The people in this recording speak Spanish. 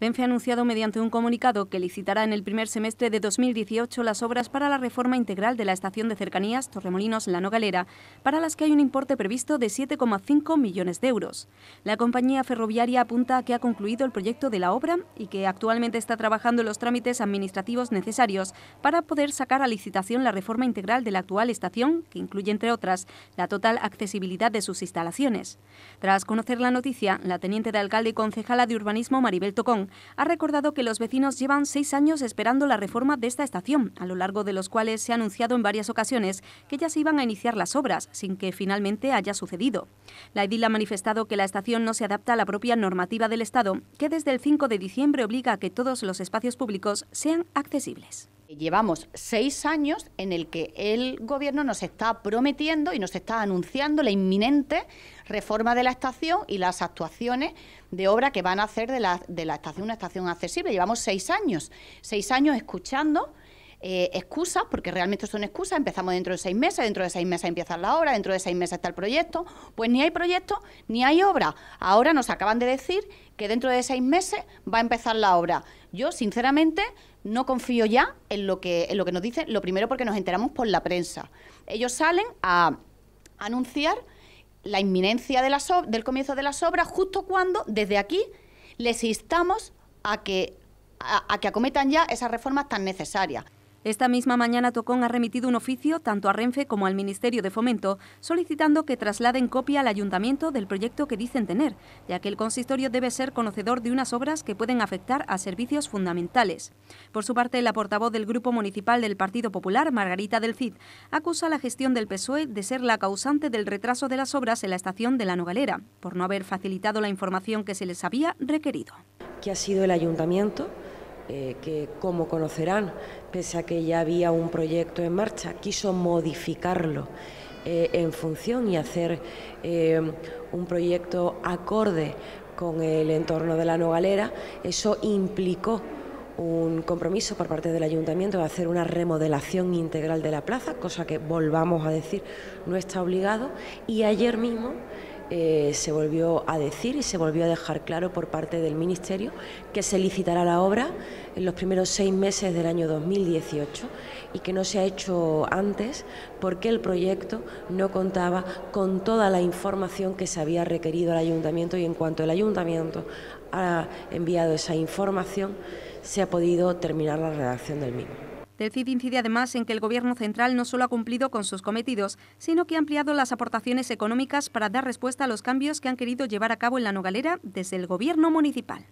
Benfe ha anunciado mediante un comunicado que licitará en el primer semestre de 2018 las obras para la reforma integral de la estación de cercanías Torremolinos-La Nogalera, para las que hay un importe previsto de 7,5 millones de euros. La compañía ferroviaria apunta a que ha concluido el proyecto de la obra y que actualmente está trabajando los trámites administrativos necesarios para poder sacar a licitación la reforma integral de la actual estación, que incluye, entre otras, la total accesibilidad de sus instalaciones. Tras conocer la noticia, la teniente de alcalde y concejala de urbanismo Maribel Tocón ha recordado que los vecinos llevan seis años esperando la reforma de esta estación, a lo largo de los cuales se ha anunciado en varias ocasiones que ya se iban a iniciar las obras, sin que finalmente haya sucedido. La edil ha manifestado que la estación no se adapta a la propia normativa del Estado, que desde el 5 de diciembre obliga a que todos los espacios públicos sean accesibles. Llevamos seis años en el que el gobierno nos está prometiendo y nos está anunciando la inminente reforma de la estación y las actuaciones de obra que van a hacer de la, de la estación una estación accesible. Llevamos seis años, seis años escuchando eh, excusas, porque realmente son excusas, empezamos dentro de seis meses, dentro de seis meses empieza la obra, dentro de seis meses está el proyecto, pues ni hay proyecto ni hay obra. Ahora nos acaban de decir que dentro de seis meses va a empezar la obra. Yo, sinceramente, no confío ya en lo que, lo que nos dicen, lo primero porque nos enteramos por la prensa. Ellos salen a anunciar la inminencia del comienzo de las obras justo cuando desde aquí les instamos a que, a que acometan ya esas reformas tan necesarias. Esta misma mañana Tocón ha remitido un oficio tanto a Renfe como al Ministerio de Fomento solicitando que trasladen copia al ayuntamiento del proyecto que dicen tener, ya que el consistorio debe ser conocedor de unas obras que pueden afectar a servicios fundamentales. Por su parte, la portavoz del Grupo Municipal del Partido Popular, Margarita del Cid, acusa a la gestión del PSOE de ser la causante del retraso de las obras en la estación de La Nogalera, por no haber facilitado la información que se les había requerido. ¿Qué ha sido el ayuntamiento eh, que, como conocerán, pese a que ya había un proyecto en marcha, quiso modificarlo eh, en función y hacer eh, un proyecto acorde con el entorno de la Nogalera. Eso implicó un compromiso por parte del ayuntamiento de hacer una remodelación integral de la plaza, cosa que volvamos a decir no está obligado. Y ayer mismo eh, se volvió a decir y se volvió a dejar claro por parte del Ministerio que se licitará la obra en los primeros seis meses del año 2018 y que no se ha hecho antes porque el proyecto no contaba con toda la información que se había requerido al Ayuntamiento y en cuanto el Ayuntamiento ha enviado esa información se ha podido terminar la redacción del mismo. El CID incide además en que el Gobierno central no solo ha cumplido con sus cometidos, sino que ha ampliado las aportaciones económicas para dar respuesta a los cambios que han querido llevar a cabo en la nogalera desde el Gobierno municipal.